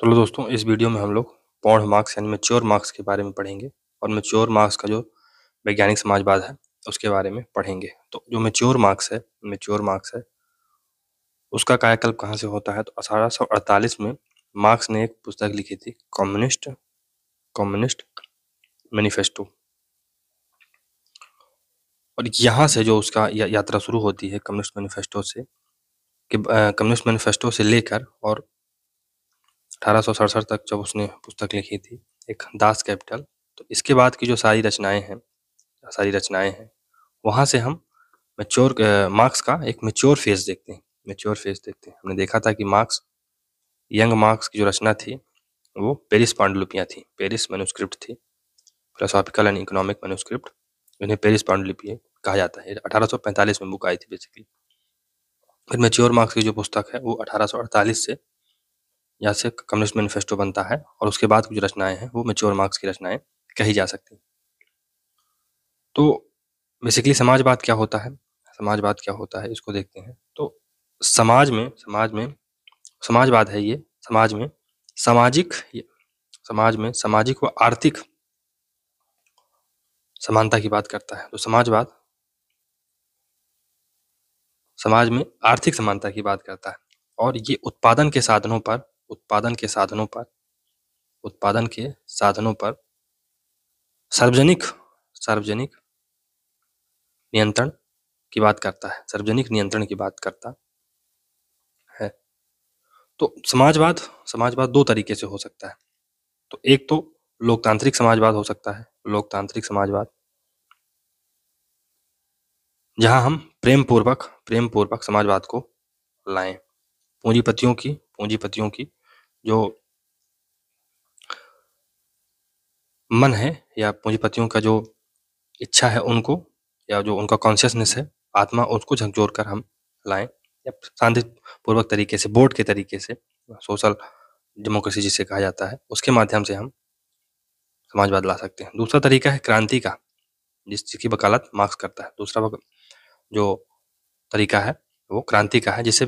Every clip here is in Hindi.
तो लो दोस्तों इस वीडियो में हम लोग पौढ़ मार्क्स यानी मेच्योर मार्क्स के बारे में पढ़ेंगे और मेच्योर मार्क्स का जो वैज्ञानिक समाजवाद है उसके बारे में पढ़ेंगे तो जो मेच्योर मार्क्स है मेच्योर मार्क्स है उसका कायाकल्प कहाँ से होता है तो अठारह में मार्क्स ने एक पुस्तक लिखी थी कम्युनिस्ट कम्युनिस्ट मैनिफेस्टो और यहाँ से जो उसका या, यात्रा शुरू होती है कम्युनिस्ट मैनिफेस्टो से कि कम्युनिस्ट मैनिफेस्टो से लेकर और अठारह सौ सड़सठ तक जब उसने पुस्तक लिखी थी एक दास कैपिटल तो इसके बाद की जो सारी रचनाएं हैं सारी रचनाएं हैं वहाँ से हम मेच्योर मार्क्स का एक मेच्योर फेज देखते हैं मेच्योर फेज देखते हैं हमने देखा था कि मार्क्स यंग मार्क्स की जो रचना थी वो पेरिस पांडुलिपियाँ थी पेरिस मेनुस्क्रिप्ट थी फिलोसॉफिकल एंड इकोनॉमिक मेनोस्क्रिप्ट जिन्हें पेरिस पांडुलिपि कहा जाता है 1845 में बुक आई थी बेसिकली फिर मेच्योर मार्क्स की जो पुस्तक है वो 1848 से यहाँ से कम्युनिस्ट मैनिफेस्टो बनता है और उसके बाद कुछ रचनाएं हैं वो मेच्योर मार्क्स की रचनाएं कही जा सकती तो बेसिकली समाजवाद क्या होता है समाजवाद क्या होता है इसको देखते हैं तो समाज में समाज में समाजवाद है ये समाज में सामाजिक समाज में सामाजिक व आर्थिक समानता की बात करता है तो समाजवाद समाज में आर्थिक समानता की बात करता है और ये उत्पादन के साधनों पर उत्पादन के साधनों पर उत्पादन के साधनों पर सार्वजनिक सार्वजनिक नियंत्रण की बात करता है सार्वजनिक नियंत्रण की बात करता है तो समाजवाद समाजवाद दो तरीके से हो सकता है तो एक तो लोकतांत्रिक समाजवाद हो सकता है लोकतांत्रिक समाजवाद जहां हम प्रेम पूर्वक प्रेम पूर्वक समाजवाद को लाएं पूंजीपतियों की पूंजीपतियों की जो मन है या पूंजीपतियों का जो इच्छा है उनको या जो उनका कॉन्शियसनेस है आत्मा उसको झकझोर कर हम लाएं या शांति पूर्वक तरीके से बोर्ड के तरीके से सोशल डेमोक्रेसी जिसे कहा जाता है उसके माध्यम से हम समाजवाद ला सकते हैं दूसरा तरीका है क्रांति का जिसकी वकालत मार्क्स करता है दूसरा जो तरीका है वो क्रांति का है जिसे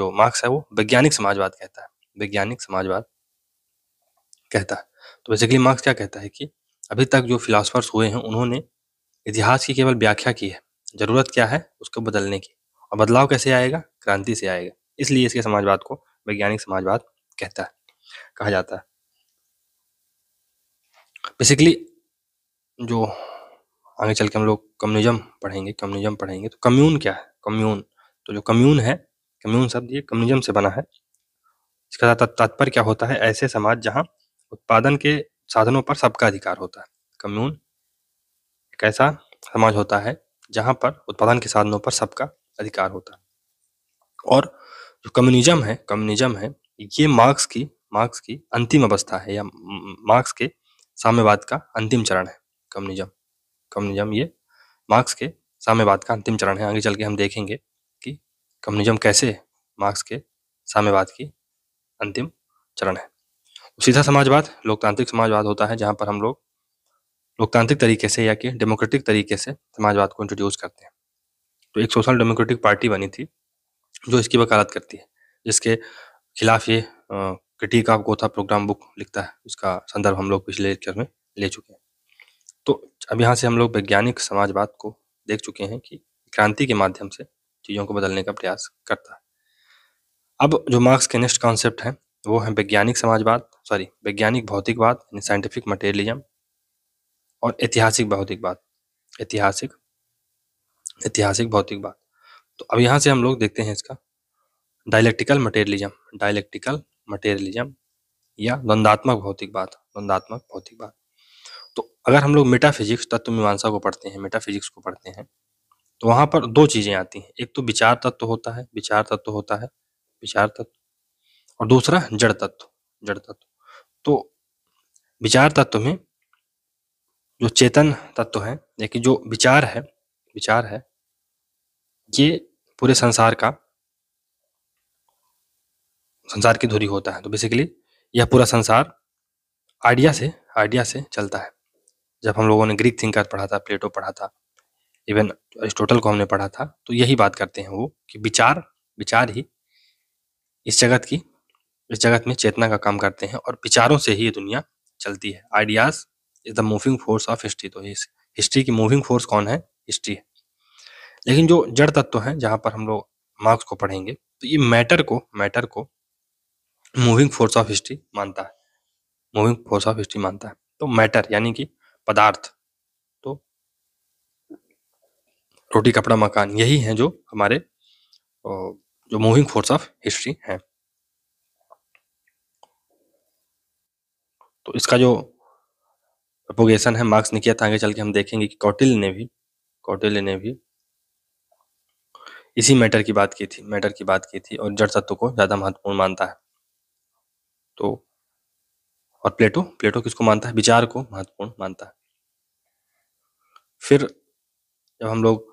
जो मार्क्स है वो वैज्ञानिक समाजवाद कहता है वैज्ञानिक समाजवाद कहता है तो बेसिकली मार्क्स क्या कहता है कि अभी तक जो फिलासफर्स हुए हैं उन्होंने इतिहास की केवल व्याख्या की है ज़रूरत क्या है उसको बदलने की और बदलाव कैसे आएगा क्रांति से आएगा इसलिए इसके समाजवाद को वैज्ञानिक समाजवाद कहता है कहा जाता है बेसिकली जो आगे चल के हम लोग कम्युनिज्म पढ़ेंगे कम्युनिज्म पढ़ेंगे तो कम्यून क्या है कम्यून तो जो कम्यून है कम्यून शब्द ये कम्युनिज्म से बना है इसका तात्पर्य क्या होता है ऐसे समाज जहाँ उत्पादन के साधनों पर सबका अधिकार होता है कम्यून एक ऐसा समाज होता है जहाँ पर उत्पादन के साधनों पर सबका अधिकार होता है और जो कम्युनिज्म है कम्युनिज्म है ये मार्क्स की मार्क्स की अंतिम अवस्था है या मार्क्स के साम्यवाद का अंतिम चरण है कम्युनिज्म कम्युनिज्म ये मार्क्स के साम्यवाद का अंतिम चरण है आगे चल के हम देखेंगे कि कम्युनिज्म कैसे मार्क्स के साम्यवाद की अंतिम चरण है सीधा समाजवाद लोकतांत्रिक समाजवाद होता है जहाँ पर हम लोग लोकतांत्रिक तरीके से या कि डेमोक्रेटिक तरीके से समाजवाद को इंट्रोड्यूस करते हैं तो एक सोशल डेमोक्रेटिक पार्टी बनी थी जो इसकी वकालत करती है जिसके खिलाफ ये critique of Gotha programme book लिखता है उसका संदर्भ हम लोग पिछले लेक्चर में ले चुके हैं तो अब यहाँ से हम लोग वैज्ञानिक समाजवाद को देख चुके हैं कि क्रांति के माध्यम से चीज़ों को बदलने का प्रयास करता है अब जो मार्क्स के नेक्स्ट कॉन्सेप्ट है वो है वैज्ञानिक समाजवाद सॉरी वैज्ञानिक भौतिकवाद यानी साइंटिफिक मटेरियलिज्म और ऐतिहासिक भौतिकवाद ऐतिहासिक ऐतिहासिक भौतिकवाद तो अब यहाँ से हम लोग देखते हैं इसका डायलेक्टिकल मटेरियलिज्म डायलेक्टिकल मटेरियलिज्म या द्वंदात्मक भौतिकवाद द्वंदात्मक भौतिकवाद तो अगर हम लोग मेटाफिजिक्स तत्व मीमांसा को पढ़ते हैं मेटाफिजिक्स को पढ़ते हैं तो वहाँ पर दो चीज़ें आती हैं एक तो विचार तत्व होता है विचार तत्व होता है विचार तत्व और दूसरा जड़ तत्व जड़ तत्व तो विचार तत्व में जो चेतन तत्व है या कि जो विचार है विचार है ये पूरे संसार का संसार की धुरी होता है तो बेसिकली यह पूरा संसार आइडिया से आइडिया से चलता है जब हम लोगों ने ग्रीक थिंकर पढ़ा था प्लेटो पढ़ा था इवन अरिस्टोटल को हमने पढ़ा था तो यही बात करते हैं वो कि विचार विचार ही इस जगत की इस जगत में चेतना का काम करते हैं और विचारों से ही ये दुनिया चलती है ideas is the moving force of history तो हिस्ट्री की मूविंग फोर्स कौन है हिस्ट्री है लेकिन जो जड़ तत्व हैं जहाँ पर हम लोग मार्क्स को पढ़ेंगे तो ये मैटर को मैटर को मूविंग फोर्स ऑफ हिस्ट्री मानता है मूविंग फोर्स ऑफ हिस्ट्री मानता है तो मैटर यानी कि पदार्थ तो रोटी कपड़ा मकान यही है जो हमारे जो मूविंग फोर्स ऑफ हिस्ट्री है तो इसका जो प्रोपोगेशन है मार्क्स ने किया था आगे चल के हम देखेंगे कि कौटिल ने भी कौटिल ने भी इसी मैटर की बात की थी मैटर की बात की थी और जड़ तत्व को ज़्यादा महत्वपूर्ण मानता है तो और प्लेटो प्लेटो किसको मानता है विचार को महत्वपूर्ण मानता है फिर जब हम लोग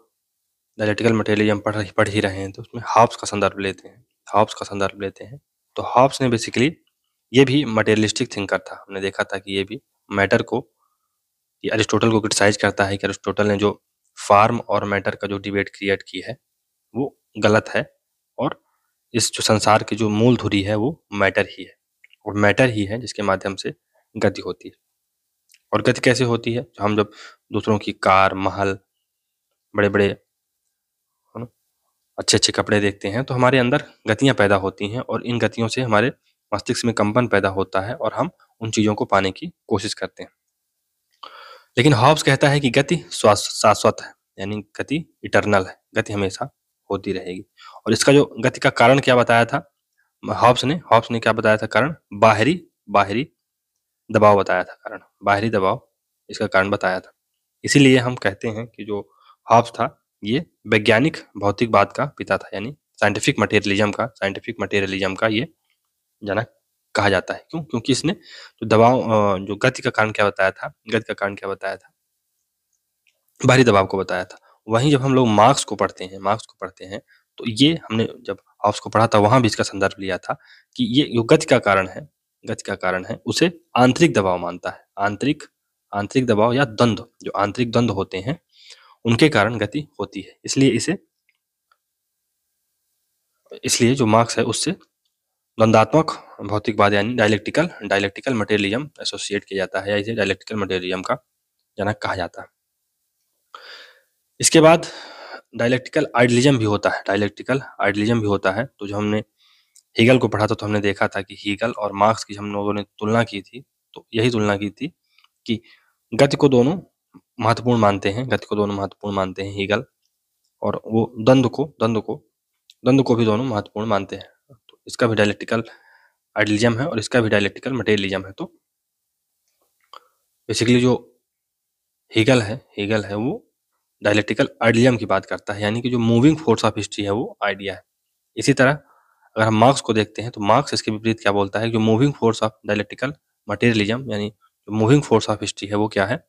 एनालिटिकल मटेरियलिज्म पढ़ रही पढ़ ही रहे हैं तो उसमें हाफ्स का संदर्भ लेते हैं हाफ्स का संदर्भ लेते हैं तो हाफ्स ने बेसिकली ये भी मटेरियलिस्टिक थिंकर था हमने देखा था कि ये भी मैटर को ये अरिस्टोटल को क्रिटिसाइज करता है कि अरिस्टोटल ने जो फार्म और मैटर का जो डिबेट क्रिएट की है वो गलत है और इस जो संसार की जो मूल धुरी है वो मैटर ही है और मैटर ही है जिसके माध्यम से गति होती है और गति कैसे होती है हम जब दूसरों की कार महल बड़े बड़े अच्छे-अच्छे कपड़े देखते हैं तो हमारे अंदर गतियाँ पैदा होती हैं और इन गतियों से हमारे मस्तिष्क में कंपन पैदा होता है और हम उन चीज़ों को पाने की कोशिश करते हैं लेकिन हॉब्स कहता है कि गति शाश्वत है यानी गति इटरनल है गति हमेशा होती रहेगी और इसका जो गति का कारण क्या बताया था हॉब्स ने हॉब्स ने क्या बताया था कारण बाहरी बाहरी दबाव बताया था कारण बाहरी दबाव इसका कारण बताया था इसीलिए हम कहते हैं कि जो हॉब्स था ये वैज्ञानिक भौतिकवाद का पिता था यानी साइंटिफिक मटेरियलिज्म का साइंटिफिक मटेरियलिज्म का ये जाना कहा जाता है क्यों क्योंकि इसने जो दबाव जो गति का कारण क्या बताया था गति का कारण क्या बताया था बाहरी दबाव को बताया था वहीं जब हम लोग मार्क्स को पढ़ते हैं मार्क्स को पढ़ते हैं तो ये हमने जब हॉब्स को पढ़ा था वहां भी इसका संदर्भ लिया था कि ये जो गति का कारण है गति का कारण है उसे आंतरिक दबाव मानता है आंतरिक आंतरिक दबाव या द्वंद्व जो आंतरिक द्वंद्व होते हैं उनके कारण गति होती है इसलिए इसे इसलिए जो मार्क्स है उससे द्वंदात्मक भौतिकवाद यानी डायलेक्टिकल डायलेक्टिकल मटेरियलिज्म एसोसिएट किया जाता है या इसे डायलेक्टिकल मटेरियलिज्म का जनक कहा जाता है इसके बाद डायलेक्टिकल आइडलिज्म भी होता है डायलेक्टिकल आइडलिज्म भी होता है तो जो हमने हीगल को पढ़ा था तो हमने देखा था कि हीगल और मार्क्स की हम लोगों ने तुलना की थी तो यही तुलना की थी कि गति को दोनों महत्वपूर्ण मानते हैं गति को दोनों महत्वपूर्ण मानते हैं हीगल और वो द्वंद को द्वंद को द्वंद को भी दोनों महत्वपूर्ण मानते हैं तो इसका भी डायलेक्टिकल आइडियलिज्म है और इसका भी डायलेक्टिकल मटेरियलिज्म है तो बेसिकली जो हीगल है हीगल है वो डायलेक्टिकल आइडियलिज्म की बात करता है यानी कि जो मूविंग फोर्स ऑफ हिस्ट्री है वो आइडिया है इसी तरह अगर हम मार्क्स को देखते हैं तो मार्क्स इसके विपरीत क्या बोलता है जो moving force of dialectical materialism यानी जो मूविंग फोर्स ऑफ हिस्ट्री है वो क्या है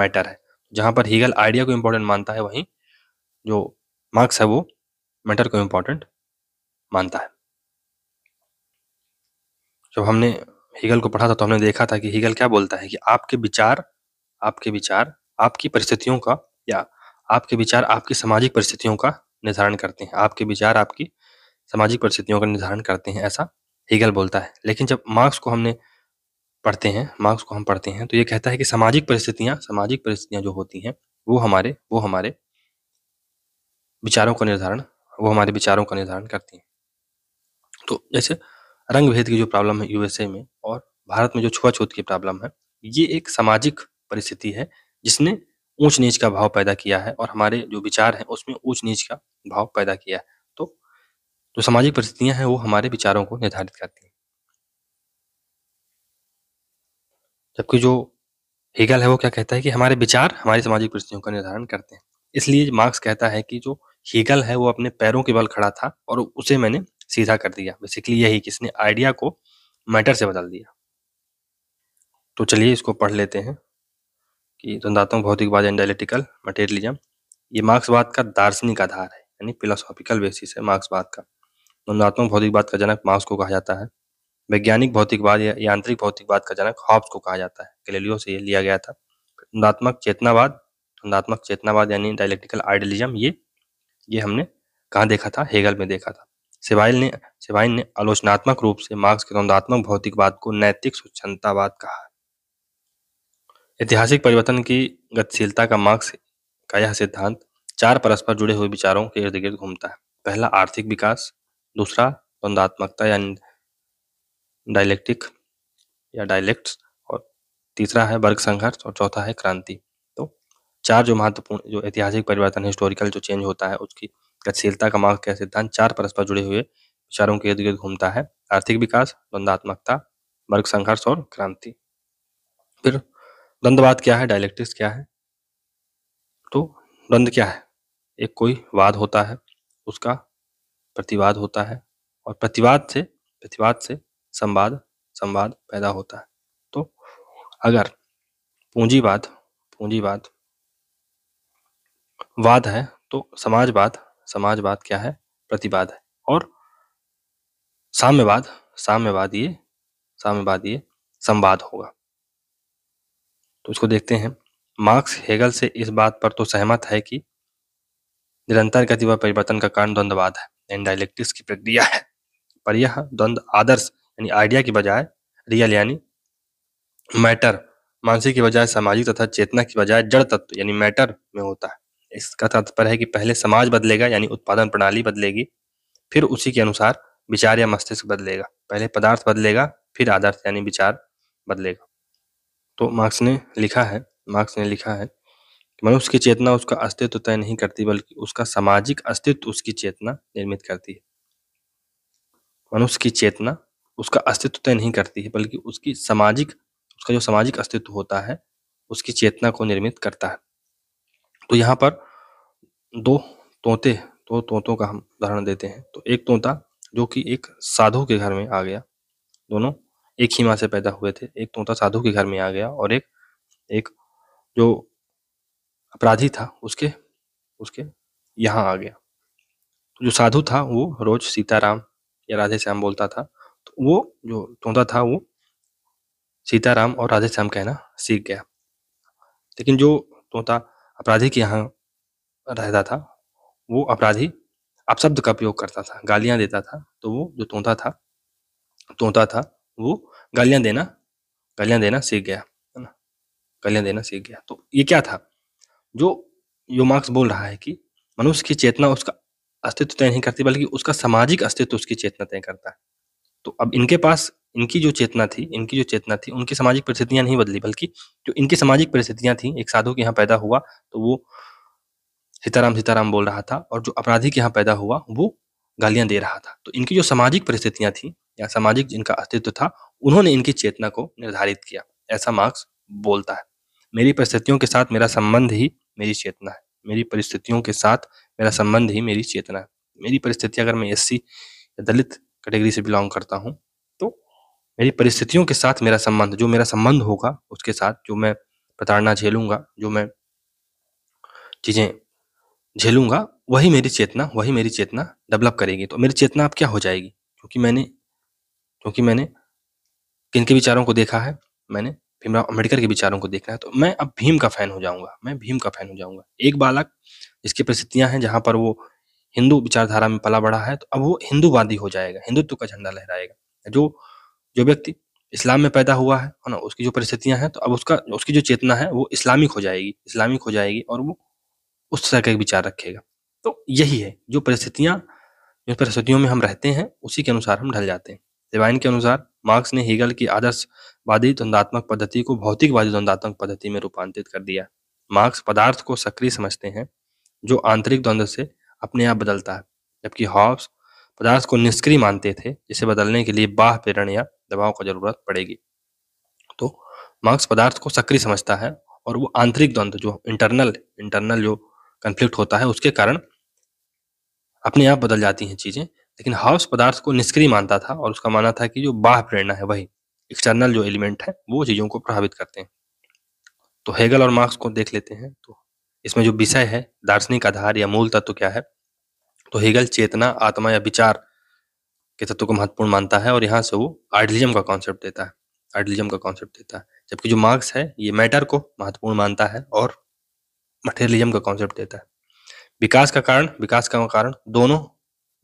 मैटर है जहाँ पर हीगल आइडिया को इम्पोर्टेंट मानता है वहीं जो मार्क्स है वो मैटर को इम्पोर्टेंट मानता है जब हमने हीगल को पढ़ा था तो हमने देखा था कि हीगल क्या बोलता है कि आपके विचार आपके विचार आपकी परिस्थितियों का या आपके विचार आपकी सामाजिक परिस्थितियों का निर्धारण करते हैं आपके विचार आपकी सामाजिक परिस्थितियों का निर्धारण करते हैं ऐसा हीगल बोलता है लेकिन जब मार्क्स को हमने पढ़ते हैं मार्क्स को हम पढ़ते हैं तो ये कहता है कि सामाजिक परिस्थितियाँ सामाजिक परिस्थितियाँ जो होती हैं वो हमारे वो हमारे विचारों का निर्धारण वो हमारे विचारों का निर्धारण करती हैं तो जैसे रंग भेद की जो प्रॉब्लम है यूएसए में और भारत में जो छुआछूत की प्रॉब्लम है ये एक सामाजिक परिस्थिति है जिसने ऊंच नीच का भाव पैदा किया है और हमारे जो विचार हैं उसमें ऊंच नीच का भाव पैदा किया है तो जो सामाजिक परिस्थितियां हैं वो हमारे विचारों को निर्धारित करती हैं जबकि जो हेगल है वो क्या कहता है कि हमारे विचार हमारी सामाजिक परिस्थितियों का निर्धारण करते हैं इसलिए मार्क्स कहता है कि जो हीगल है वो अपने पैरों के बल खड़ा था और उसे मैंने सीधा कर दिया बेसिकली यही कि इसने आइडिया को मैटर से बदल दिया तो चलिए इसको पढ़ लेते हैं कि द्वंदात्मक भौतिकवाद एंड मटेरियलिज्म ये मार्क्सवाद का दार्शनिक आधार है यानी फिलोसॉफिकल बेसिस है मार्क्सवाद का द्वंदात्मक भौतिकवाद का जनक मार्क्स को कहा जाता है वैज्ञानिक भौतिकवाद या यांत्रिक भौतिकवाद का जनक हॉब्स को कहा जाता है गैलीलियो से ये लिया गया था द्वंदात्मक चेतनावाद द्वंदात्मक चेतनावाद यानी डायलेक्टिकल आइडियलिज्म ये ये हमने कहाँ देखा था हेगल में देखा था सिवाइल ने सिवाइन ने आलोचनात्मक रूप से मार्क्स के द्वंदात्मक भौतिकवाद को नैतिक स्वच्छतावाद कहा ऐतिहासिक परिवर्तन की गतिशीलता का मार्क्स का यह सिद्धांत चार परस्पर जुड़े हुए विचारों के इर्द गिर्द घूमता है पहला आर्थिक विकास दूसरा द्वंदात्मकता यानी डायलेक्टिक या डायलेक्ट्स और तीसरा है वर्ग संघर्ष और चौथा है क्रांति तो चार जो महत्वपूर्ण जो ऐतिहासिक परिवर्तन हिस्टोरिकल जो चेंज होता है उसकी गतिशीलता का मार्ग का सिद्धांत चार परस्पर जुड़े हुए विचारों के इर्द गिर्द घूमता है आर्थिक विकास द्वंदात्मकता वर्ग संघर्ष और क्रांति फिर द्वंद्ववाद क्या है डायलेक्टिक्स क्या है तो द्वंद्व क्या है एक कोई वाद होता है उसका प्रतिवाद होता है और प्रतिवाद से प्रतिवाद से संवाद संवाद पैदा होता है तो अगर पूंजीवाद पूंजीवाद वाद है तो समाजवाद समाजवाद क्या है प्रतिवाद है और साम्यवाद साम्यवाद ये साम्यवाद ये संवाद होगा तो इसको देखते हैं मार्क्स हेगल से इस बात पर तो सहमत है कि निरंतर गति व परिवर्तन का कारण द्वंद्ववाद है एंड डायलेक्टिक्स की प्रक्रिया है पर यह द्वंद्व आदर्श यानी आइडिया की बजाय रियल यानी मैटर मानसिक की बजाय सामाजिक तथा चेतना की बजाय जड़ तत्व यानी मैटर में होता है इसका तात्पर्य है कि पहले समाज बदलेगा यानी उत्पादन प्रणाली बदलेगी फिर उसी के अनुसार विचार या मस्तिष्क बदलेगा पहले पदार्थ बदलेगा फिर आदर्श यानी विचार बदलेगा तो मार्क्स ने लिखा है मार्क्स ने लिखा है कि मनुष्य की चेतना उसका अस्तित्व तय नहीं करती बल्कि उसका सामाजिक अस्तित्व उसकी चेतना निर्मित करती है मनुष्य की चेतना उसका अस्तित्व तय नहीं करती है बल्कि उसकी सामाजिक उसका जो सामाजिक अस्तित्व होता है उसकी चेतना को निर्मित करता है तो यहाँ पर दो तोते दो तोतों का हम उदाहरण देते हैं तो एक तोता जो कि एक साधु के घर में आ गया दोनों एक ही माँ से पैदा हुए थे एक तोता साधु के घर में आ गया और एक एक जो अपराधी था उसके उसके यहाँ आ गया तो जो साधु था वो रोज सीताराम या राधे श्याम बोलता था वो जो तोता था वो सीताराम और राधे श्याम कहना सीख गया लेकिन जो तोता अपराधी के यहाँ रहता था वो अपराधी अपशब्द का प्रयोग करता था गालियाँ देता था तो वो जो तोता था तोता था वो गालियाँ देना गालियाँ देना सीख गया है ना गालियाँ देना सीख गया तो ये क्या था जो यो मार्क्स बोल रहा है कि मनुष्य की चेतना उसका अस्तित्व तय नहीं करती बल्कि उसका सामाजिक अस्तित्व उसकी चेतना तय करता है तो अब इनके पास इनकी जो चेतना थी इनकी जो चेतना थी उनकी सामाजिक परिस्थितियां नहीं बदली बल्कि जो इनकी सामाजिक परिस्थितियां थी एक साधु के यहाँ पैदा हुआ तो वो सीताराम सीताराम बोल रहा था और जो अपराधी के यहाँ पैदा हुआ वो गालियां दे रहा था तो इनकी जो सामाजिक परिस्थितियां थी या सामाजिक जिनका अस्तित्व था उन्होंने इनकी चेतना को निर्धारित किया ऐसा मार्क्स बोलता है मेरी परिस्थितियों के साथ मेरा संबंध ही मेरी चेतना है मेरी परिस्थितियों के साथ मेरा संबंध ही मेरी चेतना है मेरी परिस्थिति अगर मैं एस या दलित कैटेगरी से बिलोंग करता हूँ तो मेरी परिस्थितियों के साथ मेरा संबंध जो मेरा संबंध होगा उसके साथ जो मैं प्रताड़ना झेलूंगा जो मैं चीज़ें झेलूंगा वही मेरी चेतना वही मेरी चेतना डेवलप करेगी तो मेरी चेतना अब क्या हो जाएगी क्योंकि मैंने क्योंकि मैंने किन के विचारों को देखा है मैंने भीमराव अम्बेडकर के विचारों को देखा है तो मैं अब भीम का फैन हो जाऊंगा मैं भीम का फैन हो जाऊंगा एक बालक इसकी परिस्थितियां हैं जहां पर वो हिंदू विचारधारा में पला बढ़ा है तो अब वो हिंदूवादी हो जाएगा हिंदुत्व का झंडा लहराएगा जो जो व्यक्ति इस्लाम में पैदा हुआ है ना उसकी जो परिस्थितियां हैं तो अब उसका उसकी जो चेतना है वो इस्लामिक हो जाएगी इस्लामिक हो जाएगी और वो उस तरह का विचार रखेगा तो यही है जो परिस्थितियां जो परिस्थितियों में हम रहते हैं उसी के अनुसार हम ढल जाते हैं डिवाइन के अनुसार मार्क्स ने हीगल की आदर्शवादी द्वंदात्मक पद्धति को भौतिकवादी द्वंदात्मक पद्धति में रूपांतरित कर दिया मार्क्स पदार्थ को सक्रिय समझते हैं जो आंतरिक द्वंद्व से अपने आप बदलता है जबकि हॉब्स पदार्थ को निष्क्रिय मानते थे जिसे बदलने के लिए बाह प्रेरण या दबाव की जरूरत पड़ेगी तो मार्क्स पदार्थ को सक्रिय समझता है और वो आंतरिक द्वंद्व जो इंटरनल इंटरनल जो कंफ्लिक्ट होता है उसके कारण अपने आप बदल जाती हैं चीज़ें लेकिन हाउस पदार्थ को निष्क्रिय मानता था और उसका मानना था कि जो बाह प्रेरणा है वही एक्सटर्नल जो एलिमेंट है वो चीज़ों को प्रभावित करते हैं तो हेगल और मार्क्स को देख लेते हैं तो इसमें जो विषय है दार्शनिक आधार या मूल तत्व क्या है तो हेगल चेतना आत्मा या विचार के तत्व को महत्वपूर्ण मानता है और यहाँ से वो आइडलिज्म का कॉन्सेप्ट देता है आइडलिज्म का कॉन्सेप्ट देता है जबकि जो मार्क्स है ये मैटर को महत्वपूर्ण मानता है और मटेरियलिज्म का कॉन्सेप्ट देता है विकास का कारण विकास का कारण दोनों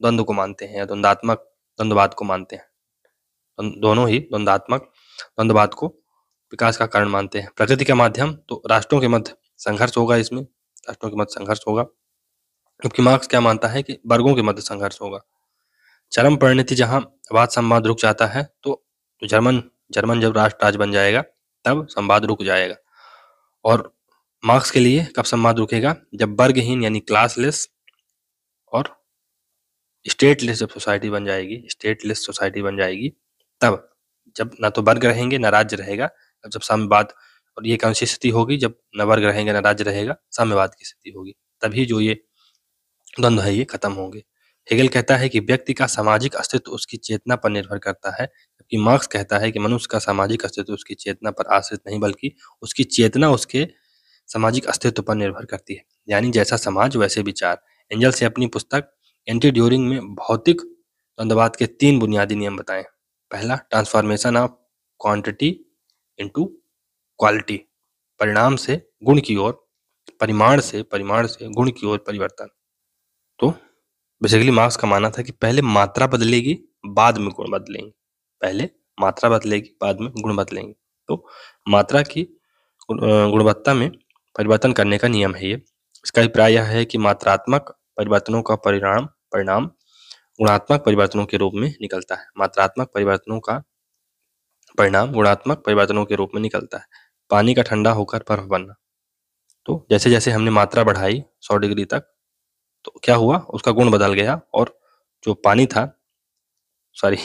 द्वंद्व को मानते हैं या द्वंद्वात्मक द्वंद्ववाद को मानते हैं दोनों ही द्वंद्वात्मक द्वंद्ववाद को विकास का कारण मानते हैं प्रकृति का माध्यम तो राष्ट्रों के मध्य संघर्ष होगा इसमें राष्ट्रों के मध्य संघर्ष होगा जबकि मार्क्स क्या मानता है कि वर्गों के मध्य संघर्ष होगा चरम परिणति जहां वाद संवाद रुक जाता है तो जर्मन जर्मन जब राष्ट्र राज बन जाएगा तब संवाद रुक जाएगा और मार्क्स के लिए कब संवाद रुकेगा जब वर्गहीन यानी क्लासलेस और स्टेटलेस जब सोसाइटी बन जाएगी स्टेटलेस सोसाइटी बन जाएगी तब जब ना तो वर्ग रहेंगे ना राज्य रहेगा जब संवाद और ये कौन सी स्थिति होगी जब नवर्ग रहेंगे ना राज्य रहेगा साम्यवाद की स्थिति होगी तभी जो ये द्वंद्व है ये खत्म होंगे हेगल कहता है कि व्यक्ति का सामाजिक अस्तित्व उसकी चेतना पर निर्भर करता है जबकि मार्क्स कहता है कि मनुष्य का सामाजिक अस्तित्व उसकी चेतना पर आश्रित नहीं बल्कि उसकी चेतना उसके सामाजिक अस्तित्व पर निर्भर करती है यानी जैसा समाज वैसे विचार एंजल से अपनी पुस्तक एंटी ड्यूरिंग में भौतिक द्वंद्ववाद के तीन बुनियादी नियम बताएं पहला transformation of quantity into quality परिणाम से गुण की ओर परिमाण से परिमाण से गुण की ओर परिवर्तन तो बेसिकली मार्क्स का मानना था कि पहले मात्रा बदलेगी बाद में गुण बदलेंगे पहले मात्रा बदलेगी बाद में गुण बदलेंगे तो मात्रा की गुणवत्ता में परिवर्तन करने का नियम है ये इसका अभिप्राय यह है कि मात्रात्मक परिवर्तनों का परिणाम परिणाम गुणात्मक परिवर्तनों के रूप में निकलता है मात्रात्मक परिवर्तनों का परिणाम गुणात्मक परिवर्तनों के रूप में निकलता है पानी का ठंडा होकर बर्फ बनना तो जैसे जैसे हमने मात्रा बढ़ाई सौ डिग्री तक तो क्या हुआ उसका गुण बदल गया और जो पानी था सॉरी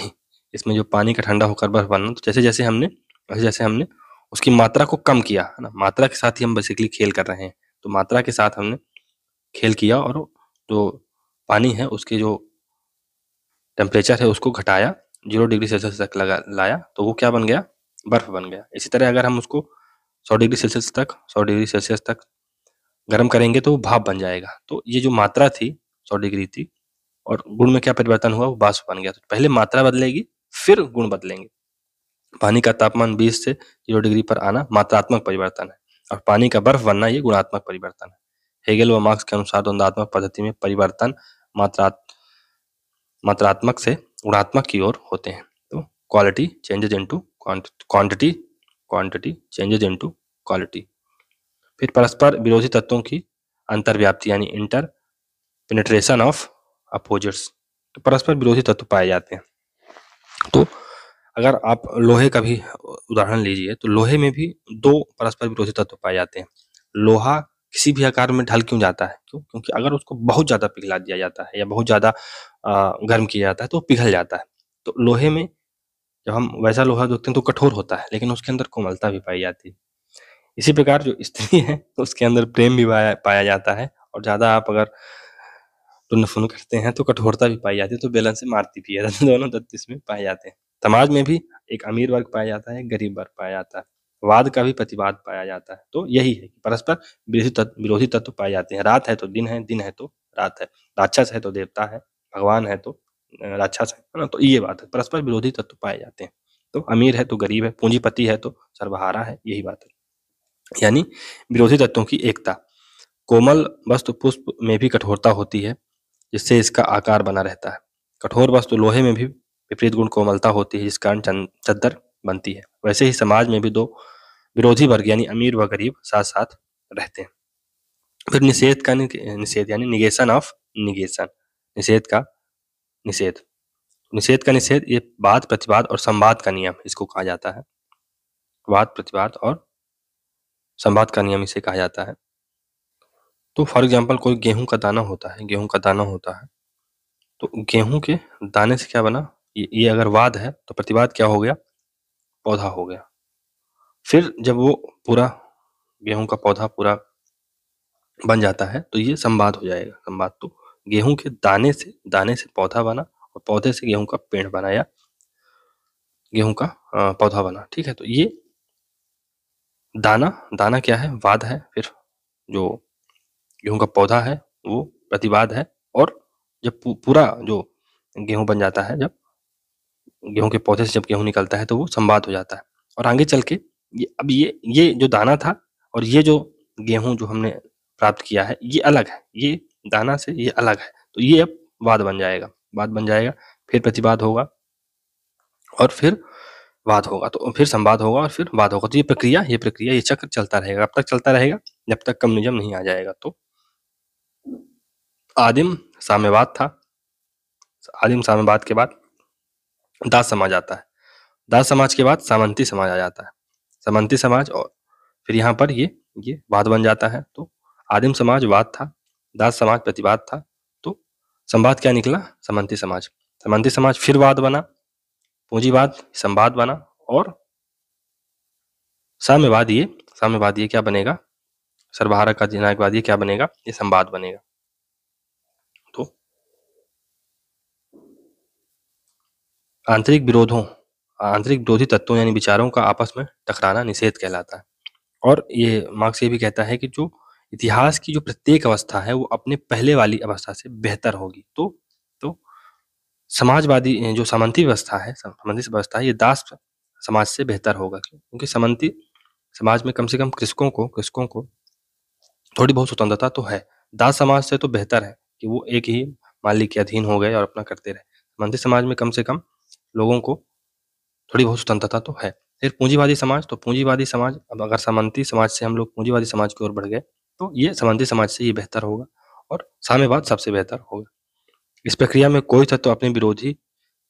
इसमें जो पानी का ठंडा होकर बर्फ बनना तो जैसे जैसे हमने वैसे जैसे हमने उसकी मात्रा को कम किया है ना मात्रा के साथ ही हम बेसिकली खेल कर रहे हैं तो मात्रा के साथ हमने खेल किया और जो पानी है उसके जो टेम्परेचर है उसको घटाया जीरो डिग्री सेल्सियस तक लगा लाया तो वो क्या बन गया बर्फ बन गया इसी तरह अगर हम उसको सौ डिग्री सेल्सियस तक सौ डिग्री सेल्सियस तक गर्म करेंगे तो भाप बन जाएगा तो ये जो मात्रा थी सौ डिग्री थी और गुण में क्या परिवर्तन हुआ वो बाष्प बन गया तो पहले मात्रा बदलेगी फिर गुण बदलेंगे पानी का तापमान 20 से जीरो डिग्री पर आना मात्रात्मक परिवर्तन है और पानी का बर्फ बनना ये गुणात्मक परिवर्तन है हेगल व मार्क्स के अनुसार द्वंदात्मक पद्धति में परिवर्तन मात्रा मात्रात्मक से गुणात्मक की ओर होते हैं तो quality changes into quantity quantity changes into quality फिर परस्पर विरोधी तत्वों की अंतर्व्याप्ति यानी इंटर पेनेट्रेशन ऑफ अपोजिट्स तो परस्पर विरोधी तत्व पाए जाते हैं तो अगर आप लोहे का भी उदाहरण लीजिए तो लोहे में भी दो परस्पर विरोधी तत्व पाए जाते हैं लोहा किसी भी आकार में ढल क्यों जाता है क्यों क्योंकि अगर उसको बहुत ज़्यादा पिघला दिया जाता है या बहुत ज़्यादा गर्म किया जाता है तो पिघल जाता है तो लोहे में जब हम वैसा लोहा देखते हैं तो कठोर होता है लेकिन उसके अंदर कोमलता भी पाई जाती है इसी प्रकार जो स्त्री है तो उसके अंदर प्रेम भी पाया जाता है और ज़्यादा आप अगर टुनफुन करते हैं तो कठोरता भी पाई जाती है तो बेलन से मारती भी है दोनों तत्व इसमें पाए जाते हैं समाज में भी एक अमीर वर्ग पाया जाता है गरीब वर्ग पाया जाता है वाद का भी प्रतिवाद पाया जाता है तो यही है कि परस्पर विरोधी तत्व विरोधी तत्व पाए जाते हैं रात है तो दिन है दिन है तो रात है राक्षस है तो देवता है भगवान है तो राक्षस अच्छा है ना तो ये बात है परस्पर विरोधी तत्व पाए जाते हैं तो अमीर है तो गरीब है पूंजीपति है तो सर्वहारा है यही बात है यानी विरोधी तत्वों की एकता कोमल वस्तु पुष्प में भी कठोरता होती है जिससे इसका आकार बना रहता है कठोर वस्तु लोहे में भी विपरीत गुण कोमलता होती है जिस कारण चद्दर बनती है वैसे ही समाज में भी दो विरोधी वर्ग यानी अमीर व गरीब साथ साथ रहते हैं फिर निषेध का निषेध यानी निगेशन ऑफ निगेशन निषेध का निषेध निषेध का निषेध ये वाद प्रतिवाद और संवाद का नियम इसको कहा जाता है वाद प्रतिवाद और संवाद का नियम इसे कहा जाता है तो फॉर एग्जाम्पल कोई गेहूं का दाना होता है गेहूं का दाना होता है तो गेहूं के दाने से क्या बना ये, ये अगर वाद है तो प्रतिवाद क्या हो गया पौधा हो गया फिर जब वो पूरा गेहूं का पौधा पूरा बन जाता है तो ये संवाद हो जाएगा संवाद तो गेहूं के दाने से दाने से पौधा बना और पौधे से गेहूं का पेड़ बनाया गेहूं का पौधा बना ठीक है तो ये दाना दाना क्या है वाद है फिर जो गेहूं का पौधा है वो प्रतिवाद है और जब पूरा जो गेहूं बन जाता है जब गेहूं के पौधे से जब गेहूं निकलता है तो वो संवाद हो जाता है और आगे चल के ये अब ये ये जो दाना था और ये जो गेहूं जो हमने प्राप्त किया है ये अलग है ये दाना से ये अलग है तो ये अब वाद बन जाएगा वाद बन जाएगा फिर प्रतिवाद होगा और फिर वाद होगा तो फिर संवाद होगा और फिर वाद होगा तो ये प्रक्रिया ये प्रक्रिया ये चक्र चलता रहेगा अब तक चलता रहेगा जब तक कम्युनिज्म नहीं आ जाएगा तो आदिम साम्यवाद था आदिम साम्यवाद के बाद दास समाज आता है दास समाज के बाद सामंती समाज आ जाता है सामंती समाज और फिर यहाँ पर ये ये वाद बन जाता है तो आदिम समाज वाद था दास समाज प्रतिवाद था तो संवाद क्या निकला समांति समाज समंती समाज फिर वाद बना पूंजीवाद संवाद बना और साम्यवाद ये साम्यवाद ये क्या बनेगा सर्वहारा का जिनायकवाद ये क्या बनेगा ये संवाद बनेगा तो आंतरिक विरोधों आंतरिक विरोधी तत्वों यानी विचारों का आपस में टकराना निषेध कहलाता है और ये मार्क्स ये भी कहता है कि जो इतिहास की जो प्रत्येक अवस्था है वो अपने पहले वाली अवस्था से बेहतर होगी तो तो समाजवादी जो सामंती व्यवस्था है सामंती व्यवस्था है ये दास समाज से बेहतर होगा क्योंकि सामंती समाज में कम से कम कृषकों को कृषकों को थोड़ी बहुत स्वतंत्रता तो है दास समाज से तो बेहतर है कि वो एक ही मालिक के अधीन हो गए और अपना करते रहे सामंती समाज में कम से कम लोगों को थोड़ी बहुत स्वतंत्रता तो है फिर पूंजीवादी समाज तो पूंजीवादी समाज अब अगर सामंती समाज से हम लोग पूंजीवादी समाज की ओर बढ़ गए तो ये संबंधित समाज से ये बेहतर होगा और साम्यवाद सबसे बेहतर होगा इस प्रक्रिया में कोई तत्व अपने विरोधी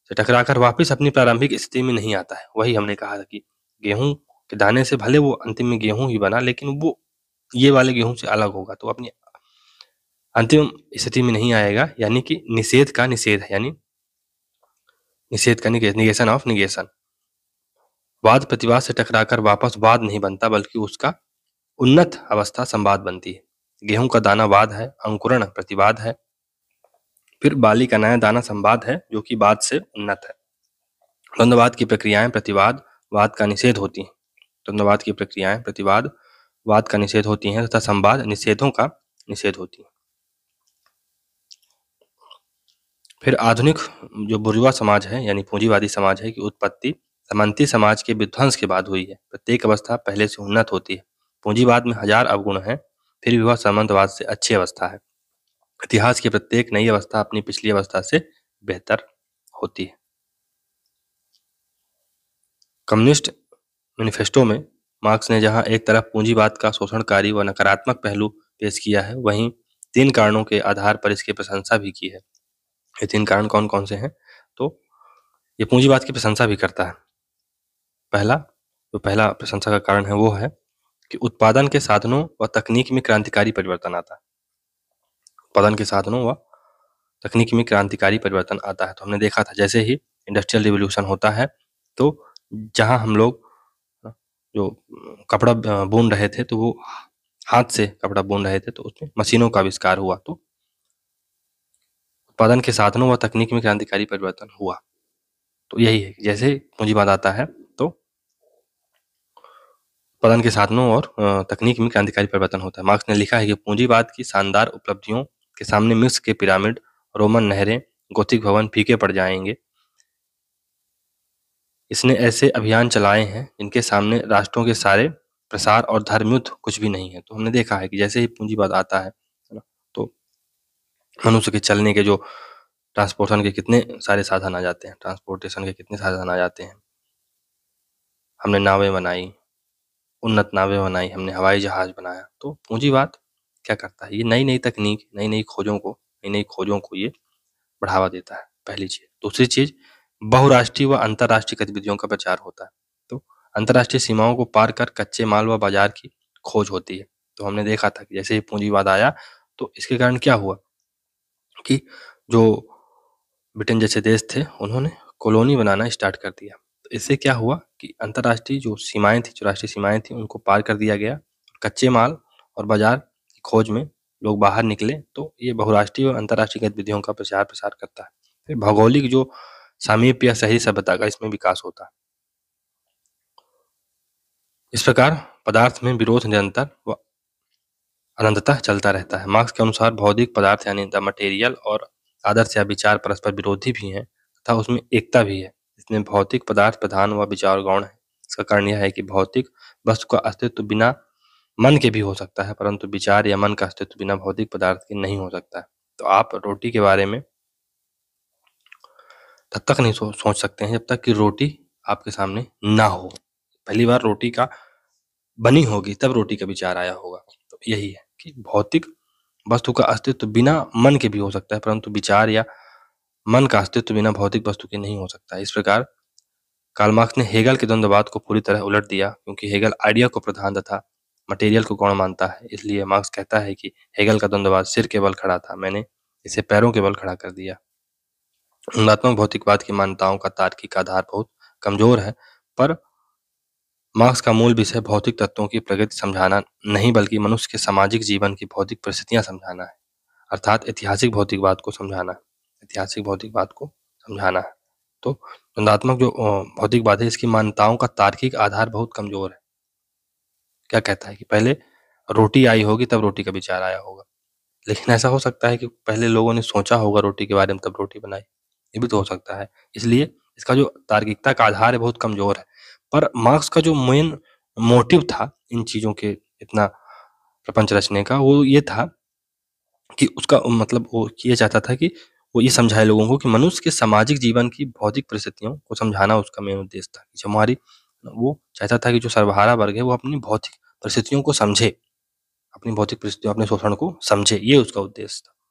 से टकराकर वापस अपनी प्रारंभिक स्थिति में नहीं आता है वही हमने कहा था कि गेहूं के दाने से भले वो अंतिम में गेहूं ही बना लेकिन वो ये वाले गेहूं से अलग होगा तो अपनी अंतिम स्थिति में नहीं आएगा यानी कि निषेध का निषेध है यानी निषेध का निगेशन ऑफ निगेशन वाद प्रतिवाद से टकराकर वापस वाद नहीं बनता बल्कि उसका उन्नत अवस्था संवाद बनती है गेहूं का दाना वाद है अंकुरण प्रतिवाद है फिर बाली का नया दाना संवाद है जो कि बाद से उन्नत है द्वंद्ववाद की प्रक्रियाएं प्रतिवाद वाद का निषेध होती हैं द्वंद्ववाद की प्रक्रियाएं प्रतिवाद वाद का निषेध होती हैं तथा संवाद निषेधों का निषेध होती है फिर आधुनिक जो बुर्जुआ समाज है यानी पूंजीवादी समाज है की उत्पत्ति समंती समाज के विध्वंस के बाद हुई है प्रत्येक अवस्था पहले से उन्नत होती है पूंजीवाद में हजार अवगुण हैं फिर भी वह सामंतवाद से अच्छी अवस्था है इतिहास की प्रत्येक नई अवस्था अपनी पिछली अवस्था से बेहतर होती है कम्युनिस्ट मैनिफेस्टो में मार्क्स ने जहां एक तरफ पूंजीवाद का शोषणकारी व नकारात्मक पहलू पेश किया है वहीं तीन कारणों के आधार पर इसकी प्रशंसा भी की है ये तीन कारण कौन कौन से हैं तो ये पूंजीवाद की प्रशंसा भी करता है पहला जो तो पहला प्रशंसा का कारण है वो है कि उत्पादन के साधनों व तकनीक में क्रांतिकारी परिवर्तन आता है उत्पादन के साधनों व तकनीक में क्रांतिकारी परिवर्तन आता है तो हमने देखा था जैसे ही इंडस्ट्रियल रिवोल्यूशन होता है तो जहाँ हम लोग हाँ, जो कपड़ा बुन रहे थे तो वो हाथ से कपड़ा बुन रहे थे तो उसमें मशीनों का आविष्कार हुआ तो उत्पादन के साधनों व तकनीक में क्रांतिकारी परिवर्तन हुआ तो यही है जैसे पूंजीवाद आता है उत्पादन के साधनों और तकनीक में क्रांतिकारी परिवर्तन होता है मार्क्स ने लिखा है कि पूंजीवाद की शानदार उपलब्धियों के सामने मिस्र के पिरामिड रोमन नहरें गोथिक भवन फीके पड़ जाएंगे इसने ऐसे अभियान चलाए हैं जिनके सामने राष्ट्रों के सारे प्रसार और धर्मयुद्ध कुछ भी नहीं है तो हमने देखा है कि जैसे ही पूंजीवाद आता है तो मनुष्य के चलने के जो ट्रांसपोर्टेशन के कितने सारे साधन आ जाते हैं ट्रांसपोर्टेशन के कितने साधन आ जाते हैं हमने नावें बनाई उन्नत नावें बनाई हमने हवाई जहाज बनाया तो पूंजीवाद क्या करता है ये नई नई तकनीक नई नई खोजों को नई नई खोजों को ये बढ़ावा देता है पहली चीज दूसरी चीज बहुराष्ट्रीय व अंतर्राष्ट्रीय गतिविधियों का प्रचार होता है तो अंतर्राष्ट्रीय सीमाओं को पार कर कच्चे माल व बाजार की खोज होती है तो हमने देखा था कि जैसे ही पूंजीवाद आया तो इसके कारण क्या हुआ कि जो ब्रिटेन जैसे देश थे उन्होंने कॉलोनी बनाना स्टार्ट कर दिया इससे क्या हुआ कि अंतर्राष्ट्रीय जो सीमाएं थी जो राष्ट्रीय सीमाएं थी उनको पार कर दिया गया कच्चे माल और बाजार की खोज में लोग बाहर निकले तो ये बहुराष्ट्रीय और अंतर्राष्ट्रीय गतिविधियों का प्रचार प्रसार करता है फिर भौगोलिक जो या सही सभ्यता का इसमें विकास होता है इस प्रकार पदार्थ में विरोध निरंतर व अनंतता चलता रहता है मार्क्स के अनुसार भौतिक पदार्थ यानी द मटेरियल और आदर्श या विचार परस्पर विरोधी भी हैं तथा उसमें एकता भी है इसमें भौतिक पदार्थ प्रधान व विचार गौण है इसका कारण यह है कि भौतिक वस्तु का अस्तित्व बिना मन के भी हो सकता है परंतु विचार या मन का अस्तित्व बिना भौतिक पदार्थ के नहीं हो सकता है तो आप रोटी के बारे में तब तक नहीं सोच सकते हैं जब तक कि रोटी आपके सामने ना हो पहली बार रोटी का बनी होगी तब रोटी का विचार आया होगा तो यही है कि भौतिक वस्तु का अस्तित्व बिना मन के भी हो सकता है परंतु विचार या मन का अस्तित्व बिना भौतिक वस्तु के नहीं हो सकता इस प्रकार कालमार्क्स ने हेगल के द्वंद्ववाद को पूरी तरह उलट दिया क्योंकि हेगल आइडिया को प्रधान तथा मटेरियल को गौण मानता है इसलिए मार्क्स कहता है कि हेगल का द्वंद्ववाद सिर के बल खड़ा था मैंने इसे पैरों के बल खड़ा कर दिया गुणात्मक भौतिकवाद की मान्यताओं का तार्किक आधार बहुत कमजोर है पर मार्क्स का मूल विषय भौतिक तत्वों की प्रगति समझाना नहीं बल्कि मनुष्य के सामाजिक जीवन की भौतिक परिस्थितियां समझाना है अर्थात ऐतिहासिक भौतिकवाद को समझाना ऐतिहासिक भौतिकवाद को समझाना है तो द्वंदात्मक जो भौतिकवाद है इसकी मान्यताओं का तार्किक आधार बहुत कमजोर है क्या कहता है कि पहले रोटी आई होगी तब रोटी का विचार आया होगा लेकिन ऐसा हो सकता है कि पहले लोगों ने सोचा होगा रोटी के बारे में तब रोटी बनाई ये भी तो हो सकता है इसलिए इसका जो तार्किकता का आधार है बहुत कमजोर है पर मार्क्स का जो मेन मोटिव था इन चीज़ों के इतना प्रपंच रचने का वो ये था कि उसका मतलब वो ये चाहता था कि वो ये समझाए लोगों को कि मनुष्य के सामाजिक जीवन की भौतिक परिस्थितियों को समझाना उसका मेन उद्देश्य था जो हमारी वो चाहता था कि जो सर्वहारा वर्ग है वो अपनी भौतिक परिस्थितियों को समझे अपनी भौतिक परिस्थितियों अपने शोषण को समझे ये उसका उद्देश्य था